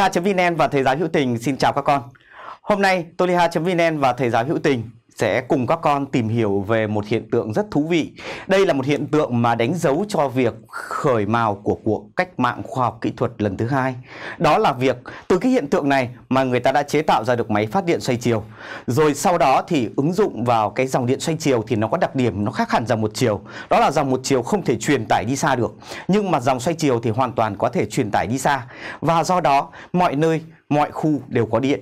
toliha.vn và Thầy giáo hữu tình xin chào các con. Hôm nay Toliha.vn và Thầy giáo hữu tình sẽ cùng các con tìm hiểu về một hiện tượng rất thú vị. Đây là một hiện tượng mà đánh dấu cho việc khởi mào của cuộc cách mạng khoa học kỹ thuật lần thứ hai. Đó là việc từ cái hiện tượng này mà người ta đã chế tạo ra được máy phát điện xoay chiều. Rồi sau đó thì ứng dụng vào cái dòng điện xoay chiều thì nó có đặc điểm nó khác hẳn dòng một chiều. Đó là dòng một chiều không thể truyền tải đi xa được. Nhưng mà dòng xoay chiều thì hoàn toàn có thể truyền tải đi xa. Và do đó mọi nơi mọi khu đều có điện.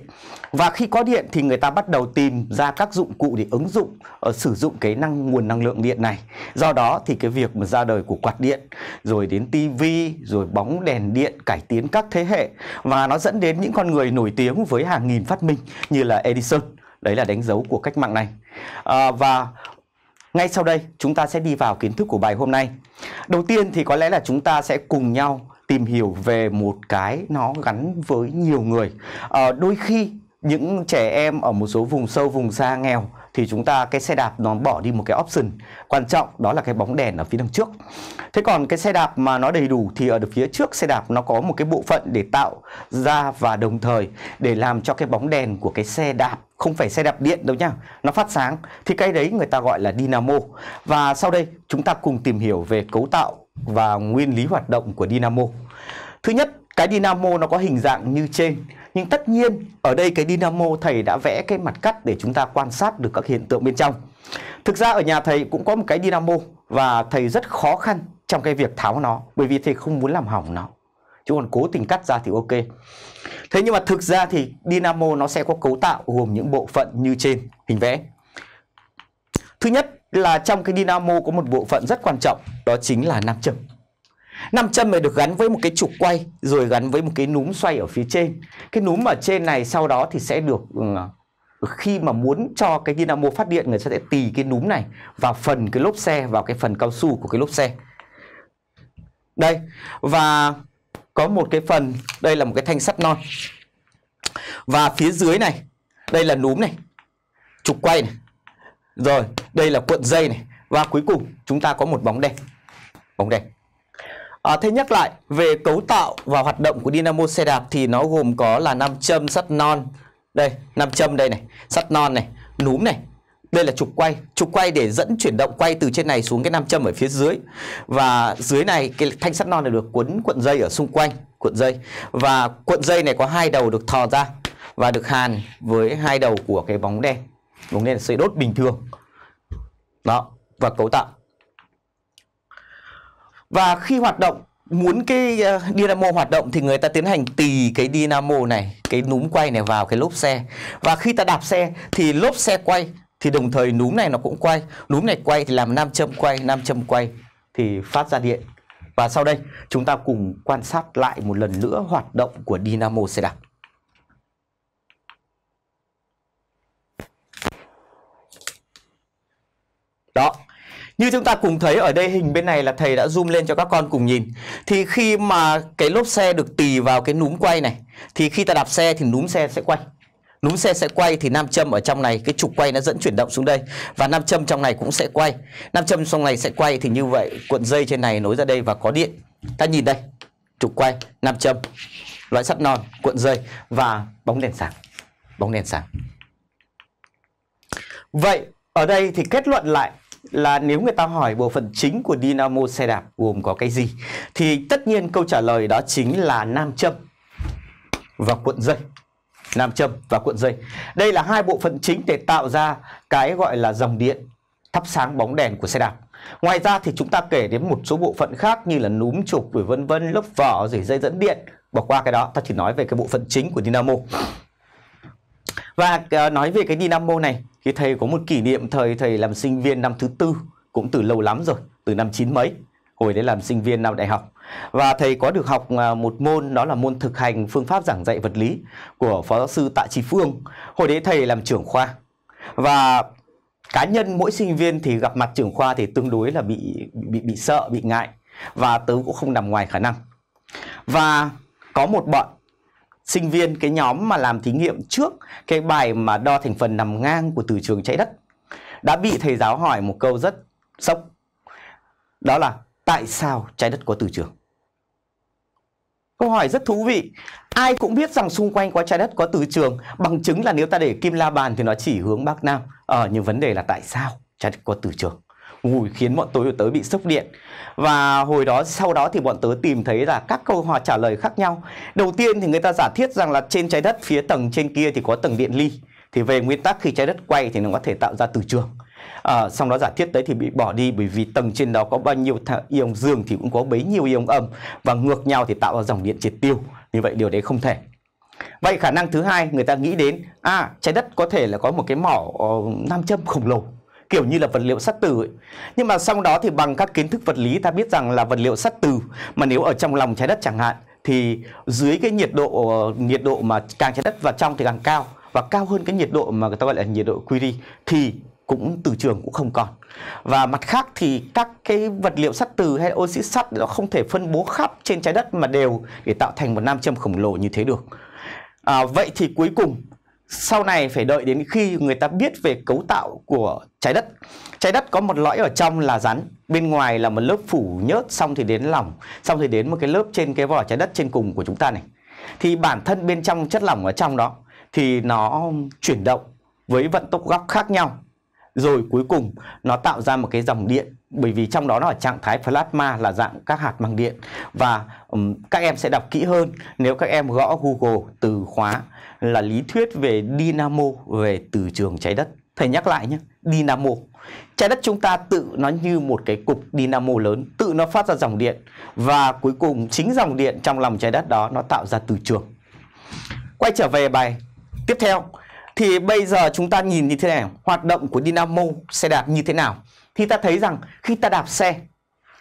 Và khi có điện thì người ta bắt đầu tìm ra các dụng cụ để ứng dụng uh, sử dụng cái năng nguồn năng lượng điện này. Do đó thì cái việc mà ra đời của quạt điện rồi đến tivi, rồi bóng đèn điện cải tiến các thế hệ và nó dẫn đến những con người nổi tiếng với hàng nghìn phát minh như là Edison. Đấy là đánh dấu của cách mạng này. uh, và ngay sau đây chúng ta sẽ đi vào kiến thức của bài hôm nay. Đầu tiên thì có lẽ là chúng ta sẽ cùng nhau tìm hiểu về một cái nó gắn với nhiều người à, đôi khi những trẻ em ở một số vùng sâu vùng xa nghèo thì chúng ta cái xe đạp nó bỏ đi một cái option quan trọng đó là cái bóng đèn ở phía đằng trước thế còn cái xe đạp mà nó đầy đủ thì ở phía trước xe đạp nó có một cái bộ phận để tạo ra và đồng thời để làm cho cái bóng đèn của cái xe đạp không phải xe đạp điện đâu nhá nó phát sáng thì cái đấy người ta gọi là dynamo và sau đây chúng ta cùng tìm hiểu về cấu tạo và nguyên lý hoạt động của dynamo Thứ nhất, cái dynamo nó có hình dạng như trên nhưng tất nhiên ở đây cái dynamo thầy đã vẽ cái mặt cắt để chúng ta quan sát được các hiện tượng bên trong. Thực ra ở nhà thầy cũng có một cái dynamo và thầy rất khó khăn trong cái việc tháo nó bởi vì thầy không muốn làm hỏng nó. Chứ còn cố tình cắt ra thì ok. Thế nhưng mà thực ra thì dynamo nó sẽ có cấu tạo gồm những bộ phận như trên hình vẽ. Thứ nhất là trong cái dynamo có một bộ phận rất quan trọng đó chính là nam châm. Nam châm này được gắn với một cái trục quay rồi gắn với một cái núm xoay ở phía trên. Cái núm ở trên này sau đó thì sẽ được ừ, khi mà muốn cho cái dynamo phát điện người ta sẽ tì cái núm này vào phần cái lốp xe vào cái phần cao su của cái lốp xe. Đây và có một cái phần đây là một cái thanh sắt non. Và phía dưới này đây là núm này. Trục quay này. Rồi, đây là cuộn dây này và cuối cùng chúng ta có một bóng đèn. Bóng đèn À, thế nhắc lại về cấu tạo và hoạt động của dynamo xe đạp thì nó gồm có là nam châm sắt non đây nam châm đây này sắt non này núm này đây là trục quay trục quay để dẫn chuyển động quay từ trên này xuống cái nam châm ở phía dưới và dưới này cái thanh sắt non này được quấn cuộn dây ở xung quanh cuộn dây và cuộn dây này có hai đầu được thò ra và được hàn với hai đầu của cái bóng đen bóng đen là sợi đốt bình thường đó và cấu tạo và khi hoạt động muốn cái ờ, dynamo hoạt động thì người ta tiến hành tì cái dynamo này, cái núm quay này vào cái lốp xe. Và khi ta đạp xe thì lốp xe quay thì đồng thời núm này nó cũng quay, núm này quay thì làm nam châm quay, nam châm quay thì phát ra điện. Và sau đây chúng ta cùng quan sát lại một lần nữa hoạt động của dynamo xe đạp. Đó, như chúng ta cùng thấy ở đây hình bên này là thầy đã zoom lên cho các con cùng nhìn. Thì khi mà cái lốp xe được tì vào cái núm quay này thì khi ta đạp xe thì núm xe sẽ quay. Núm xe sẽ quay thì nam châm ở trong này cái trục quay nó dẫn chuyển động xuống đây và nam châm trong này cũng sẽ quay. Nam châm trong này sẽ quay thì như vậy cuộn dây trên này nối ra đây và có điện. Ta nhìn đây. Trục quay, nam châm, loại sắt non, cuộn dây và bóng đèn sáng. Bóng đèn sáng. Vậy ở đây thì kết luận lại là nếu người ta hỏi bộ phận chính của dynamo xe đạp gồm có cái gì thì tất nhiên câu trả lời đó chính là nam châm và cuộn dây nam châm và cuộn dây đây là hai bộ phận chính để tạo ra cái gọi là dòng điện thắp sáng bóng đèn của xe đạp ngoài ra thì chúng ta kể đến một số bộ phận khác như là núm trục rồi vân vân lớp vỏ rồi dây dẫn điện bỏ qua cái đó ta chỉ nói về cái bộ phận chính của dynamo và ờ, nói về cái dynamo này khi thầy có một kỷ niệm thời thầy làm sinh viên năm thứ tư cũng từ lâu lắm rồi, từ năm chín mấy. Hồi đấy làm sinh viên năm đại học. Và thầy có được học à, một môn đó là môn thực hành phương pháp giảng dạy vật lý của Phó giáo sư Tạ Trí Phương. Hồi đấy thầy làm trưởng khoa. Và cá nhân mỗi sinh viên thì gặp mặt trưởng khoa thì tương đối là bị bị bị sợ, bị ngại và tớ cũng không nằm ngoài khả năng. Và có một bọn sinh viên cái nhóm mà làm thí nghiệm trước cái bài mà đo thành phần nằm ngang của từ trường trái đất đã bị thầy giáo hỏi một câu rất sốc đó là tại sao trái đất có từ trường câu hỏi rất thú vị ai cũng biết rằng xung quanh có trái đất có từ trường bằng chứng là nếu ta để kim la bàn thì nó chỉ hướng bắc nam ở ờ, nhưng vấn đề là tại sao trái đất có từ trường ngủi khiến bọn tôi tớ bị sốc điện và hồi đó sau đó thì bọn tớ tìm thấy là các câu hỏi trả lời khác nhau đầu tiên thì người ta giả thiết rằng là trên trái đất phía tầng trên kia thì có tầng điện ly thì về nguyên tắc khi trái đất quay thì nó có thể tạo ra từ trường à, xong đó giả thiết đấy thì bị bỏ đi bởi vì tầng trên đó có bao nhiêu ion dương thì cũng có bấy nhiêu ion âm và ngược nhau thì tạo ra dòng điện triệt tiêu như vậy điều đấy không thể vậy khả năng thứ hai người ta nghĩ đến à trái đất có thể là có một cái mỏ ờ, nam châm khổng lồ kiểu như là vật liệu sắt từ ấy. Nhưng mà sau đó thì bằng các kiến thức vật lý ta biết rằng là vật liệu sắt từ mà nếu ở trong lòng trái đất chẳng hạn thì dưới cái nhiệt độ ờ, nhiệt độ mà càng trái đất vào trong thì càng cao và cao hơn cái nhiệt độ mà người ta gọi là nhiệt độ quy đi thì cũng từ trường cũng không còn và mặt khác thì các cái vật liệu sắt từ hay oxy sắt nó không thể phân bố khắp trên trái đất mà đều để tạo thành một nam châm khổng lồ như thế được à, vậy thì cuối cùng sau này phải đợi đến khi người ta biết về cấu tạo của trái đất trái đất có một lõi ở trong là rắn bên ngoài là một lớp phủ nhớt xong thì đến lỏng xong thì đến một cái lớp trên cái vỏ trái đất trên cùng của chúng ta này thì bản thân bên trong chất lỏng ở trong đó thì nó chuyển động với vận tốc góc khác nhau rồi cuối cùng nó tạo ra một cái dòng điện bởi vì trong đó nó ở trạng thái plasma là dạng các hạt bằng điện và um, các em sẽ đọc kỹ hơn nếu các em gõ Google từ khóa là lý thuyết về dynamo về từ trường trái đất. Thầy nhắc lại nhé, dynamo. Trái đất chúng ta tự nó như một cái cục dynamo lớn, tự nó phát ra dòng điện và cuối cùng chính dòng điện trong lòng trái đất đó nó tạo ra từ trường. Quay trở về bài tiếp theo thì bây giờ chúng ta nhìn như thế này, hoạt động của dynamo sẽ đạt như thế nào? thì ta thấy rằng khi ta đạp xe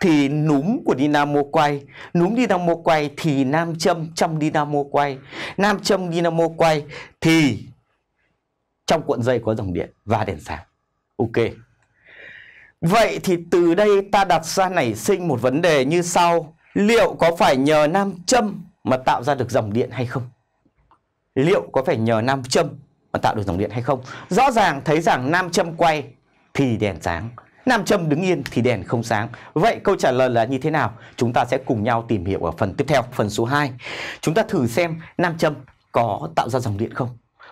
thì núm của dynamo quay, núm dynamo quay thì nam châm trong dynamo quay, nam châm dynamo quay thì trong cuộn dây có dòng điện và đèn sáng. Ok. Vậy thì từ đây ta đặt ra nảy sinh một vấn đề như sau, liệu có phải nhờ nam châm mà tạo ra được dòng điện hay không? Liệu có phải nhờ nam châm mà tạo được dòng điện hay không? Rõ ràng thấy rằng nam châm quay thì đèn sáng Nam châm đứng yên thì đèn không sáng. Vậy câu trả lời là như thế nào? Chúng ta sẽ cùng nhau tìm hiểu ở phần tiếp theo, phần số 2. Chúng ta thử xem nam châm có tạo ra dòng điện không?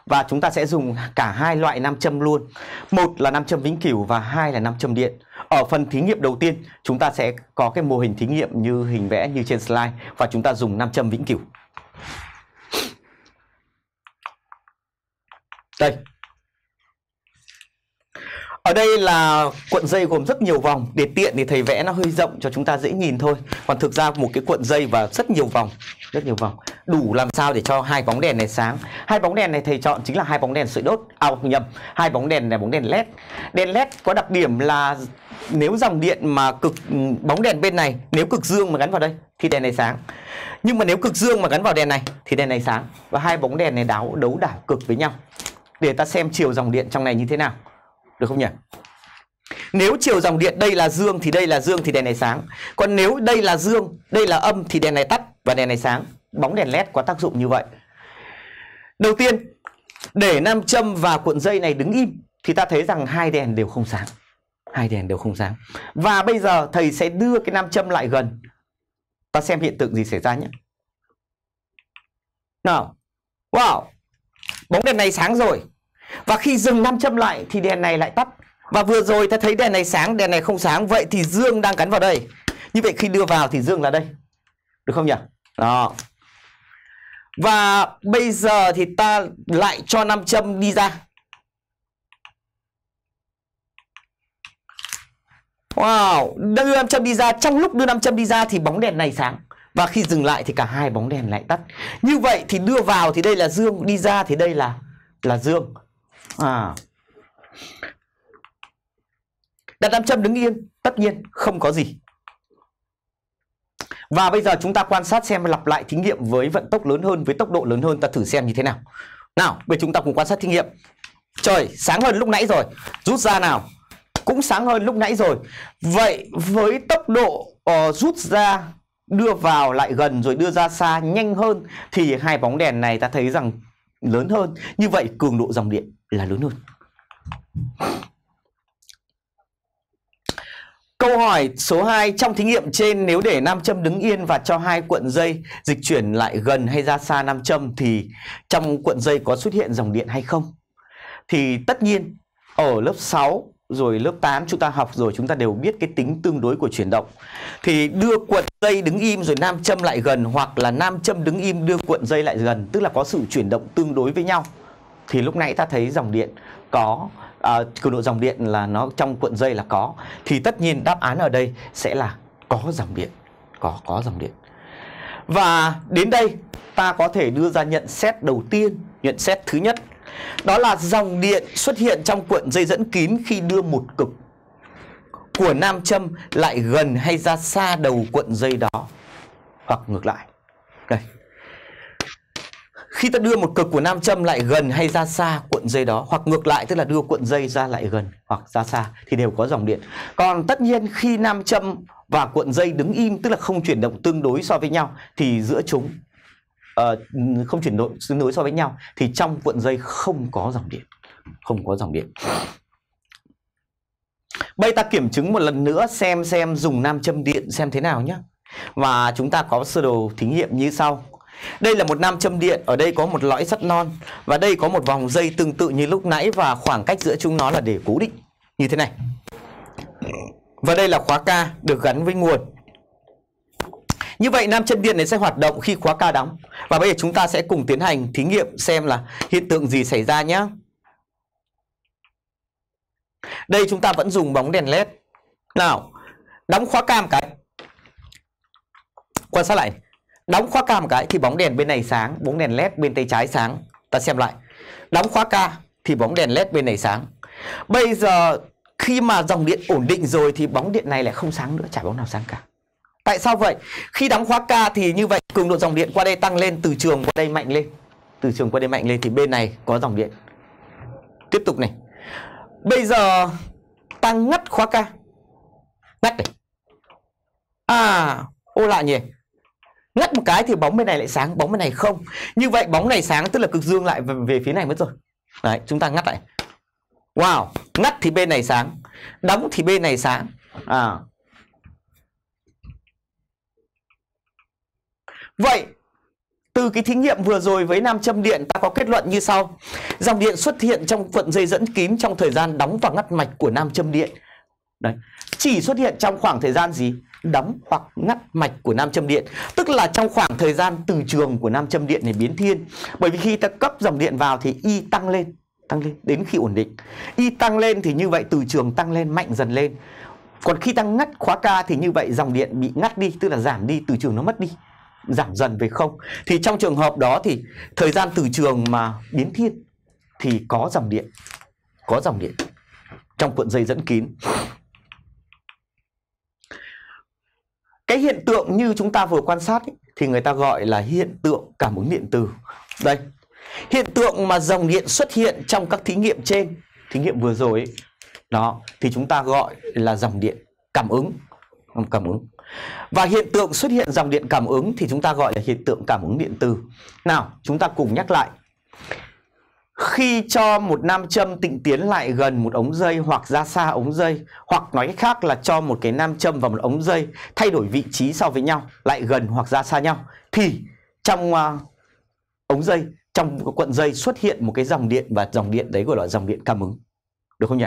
Và chúng ta sẽ dùng cả hai loại nam châm luôn. Một là nam châm vĩnh cửu và hai là nam châm điện. Ở phần thí nghiệm đầu tiên, chúng ta sẽ có cái mô hình thí nghiệm như hình vẽ như trên slide và chúng ta dùng nam châm vĩnh cửu. Đây, ở đây là cuộn dây gồm rất nhiều vòng Để tiện thì thầy vẽ nó hơi rộng cho chúng ta dễ nhìn thôi Còn thực ra một cái cuộn dây và rất nhiều vòng Rất nhiều vòng Đủ làm sao để cho hai bóng đèn này sáng Hai bóng đèn này thầy chọn chính là hai bóng đèn sợi đốt À nhầm, hai bóng đèn này bóng đèn led Đèn led có đặc điểm là Nếu dòng điện mà cực bóng đèn bên này Nếu cực dương mà gắn vào đây thì đèn này sáng Nhưng mà nếu cực dương mà gắn vào đèn này thì đèn này sáng Và hai bóng đèn này đáo đấu đảo cực với nhau Để ta xem chiều dòng điện trong này như thế nào được không nhỉ? Nếu chiều dòng điện đây là dương thì đây là dương thì đèn này sáng. Còn nếu đây là dương, đây là âm thì đèn này tắt và đèn này sáng. Bóng đèn led có tác dụng như vậy. Đầu tiên, để nam châm và cuộn dây này đứng im thì ta thấy rằng hai đèn đều không sáng. Hai đèn đều không sáng. Và bây giờ thầy sẽ đưa cái nam châm lại gần. Ta xem hiện tượng gì xảy ra nhé. Nào. Wow. Bóng đèn này sáng rồi và khi dừng nam châm lại thì đèn này lại tắt. Và vừa rồi ta thấy đèn này sáng, đèn này không sáng. Vậy thì dương đang gắn vào đây. Như vậy khi đưa vào thì dương là đây. Được không nhỉ? Đó. Và bây giờ thì ta lại cho nam châm đi ra. Wow, đưa nam châm đi ra, trong lúc đưa nam châm đi ra thì bóng đèn này sáng. Và khi dừng lại thì cả hai bóng đèn lại tắt Như vậy thì đưa vào thì đây là dương Đi ra thì đây là là dương à. đặt nam châm đứng yên tất nhiên không có gì và bây giờ chúng ta quan sát xem lặp lại thí nghiệm với vận tốc lớn hơn với tốc độ lớn hơn ta thử xem như thế nào nào bây giờ chúng ta cùng quan sát thí nghiệm trời sáng hơn lúc nãy rồi rút ra nào cũng sáng hơn lúc nãy rồi vậy với tốc độ uh, rút ra đưa vào lại gần rồi đưa ra xa nhanh hơn thì hai bóng đèn này ta thấy rằng lớn hơn như vậy cường độ dòng điện là lớn Câu hỏi số 2 trong thí nghiệm trên nếu để nam châm đứng yên và cho hai cuộn dây dịch chuyển lại gần hay ra xa nam châm thì trong cuộn dây có xuất hiện dòng điện hay không? Thì tất nhiên ở lớp 6 rồi lớp 8 chúng ta học rồi chúng ta đều biết cái tính tương đối của chuyển động. Thì đưa cuộn dây đứng im rồi nam châm lại gần hoặc là nam châm đứng im đưa cuộn dây lại gần tức là có sự chuyển động tương đối với nhau thì lúc nãy ta thấy dòng điện có à, cường độ dòng điện là nó trong cuộn dây là có thì tất nhiên đáp án ở đây sẽ là có dòng điện có có dòng điện và đến đây ta có thể đưa ra nhận xét đầu tiên nhận xét thứ nhất đó là dòng điện xuất hiện trong cuộn dây dẫn kín khi đưa một cực của nam châm lại gần hay ra xa đầu cuộn dây đó hoặc ngược lại đây khi ta đưa một cực của nam châm lại gần hay ra xa cuộn dây đó hoặc ngược lại tức là đưa cuộn dây ra lại gần hoặc ra xa thì đều có dòng điện còn tất nhiên khi nam châm và cuộn dây đứng im tức là không chuyển động tương đối so với nhau thì giữa chúng uh, không chuyển động tương đối so với nhau thì trong cuộn dây không có dòng điện không có dòng điện bây ta kiểm chứng một lần nữa xem xem dùng nam châm điện xem thế nào nhé và chúng ta có sơ đồ thí nghiệm như sau đây là một nam châm điện, ở đây có một lõi sắt non và đây có một vòng dây tương tự như lúc nãy và khoảng cách giữa chúng nó là để cố định như thế này. Và đây là khóa ca được gắn với nguồn. Như vậy nam châm điện này sẽ hoạt động khi khóa ca đóng. Và bây giờ chúng ta sẽ cùng tiến hành thí nghiệm xem là hiện tượng gì xảy ra nhé. Đây chúng ta vẫn dùng bóng đèn led. Nào, đóng khóa cam cái. Quan sát lại. Đóng khóa ca một cái thì bóng đèn bên này sáng, bóng đèn led bên tay trái sáng. Ta xem lại. Đóng khóa ca thì bóng đèn led bên này sáng. Bây giờ khi mà dòng điện ổn định rồi thì bóng điện này lại không sáng nữa, chả bóng nào sáng cả. Tại sao vậy? Khi đóng khóa ca thì như vậy cường độ dòng điện qua đây tăng lên, từ trường qua đây mạnh lên. Từ trường qua đây mạnh lên thì bên này có dòng điện. Tiếp tục này. Bây giờ tăng ngắt khóa ca Ngắt này. À, ô lạ nhỉ ngắt một cái thì bóng bên này lại sáng bóng bên này không như vậy bóng này sáng tức là cực dương lại về, phía này mất rồi đấy chúng ta ngắt lại wow ngắt thì bên này sáng đóng thì bên này sáng à vậy từ cái thí nghiệm vừa rồi với nam châm điện ta có kết luận như sau dòng điện xuất hiện trong cuộn dây dẫn kín trong thời gian đóng và ngắt mạch của nam châm điện Đấy. Chỉ xuất hiện trong khoảng thời gian gì? đóng hoặc ngắt mạch của nam châm điện tức là trong khoảng thời gian từ trường của nam châm điện này biến thiên bởi vì khi ta cấp dòng điện vào thì y tăng lên tăng lên đến khi ổn định y tăng lên thì như vậy từ trường tăng lên mạnh dần lên còn khi ta ngắt khóa ca thì như vậy dòng điện bị ngắt đi tức là giảm đi từ trường nó mất đi giảm dần về không thì trong trường hợp đó thì thời gian từ trường mà biến thiên thì có dòng điện có dòng điện trong cuộn dây dẫn kín cái hiện tượng như chúng ta vừa quan sát ấy, thì người ta gọi là hiện tượng cảm ứng điện từ đây hiện tượng mà dòng điện xuất hiện trong các thí nghiệm trên thí nghiệm vừa rồi ấy, đó thì chúng ta gọi là dòng điện cảm ứng cảm ứng và hiện tượng xuất hiện dòng điện cảm ứng thì chúng ta gọi là hiện tượng cảm ứng điện từ nào chúng ta cùng nhắc lại khi cho một nam châm tịnh tiến lại gần một ống dây hoặc ra xa ống dây hoặc nói cách khác là cho một cái nam châm và một ống dây thay đổi vị trí so với nhau lại gần hoặc ra xa nhau thì trong uh, ống dây trong cuộn dây xuất hiện một cái dòng điện và dòng điện đấy gọi là dòng điện cảm ứng được không nhỉ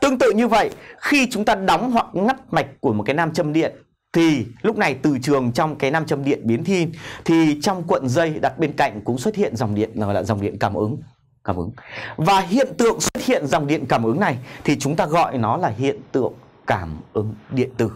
tương tự như vậy khi chúng ta đóng hoặc ngắt mạch của một cái nam châm điện thì lúc này từ trường trong cái nam châm điện biến thiên thì trong cuộn dây đặt bên cạnh cũng xuất hiện dòng điện gọi là dòng điện cảm ứng cảm ứng và hiện tượng xuất hiện dòng điện cảm ứng này thì chúng ta gọi nó là hiện tượng cảm ứng điện tử